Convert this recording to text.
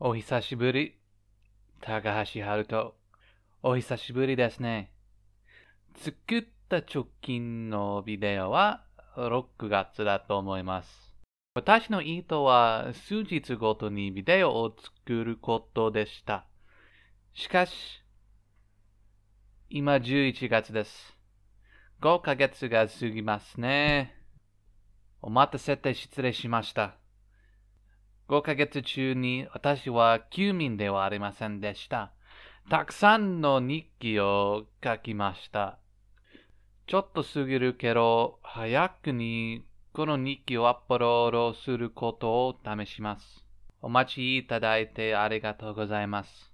お久しぶり。高橋春人。お久しぶりですね。作った直近のビデオは6月だと思います。私の意図は数日ごとにビデオを作ることでした。しかし、今11月です。5ヶ月が過ぎますね。お待たせて失礼しました。5ヶ月中に私は休眠ではありませんでした。たくさんの日記を書きました。ちょっと過ぎるけど、早くにこの日記をアップロードすることを試します。お待ちいただいてありがとうございます。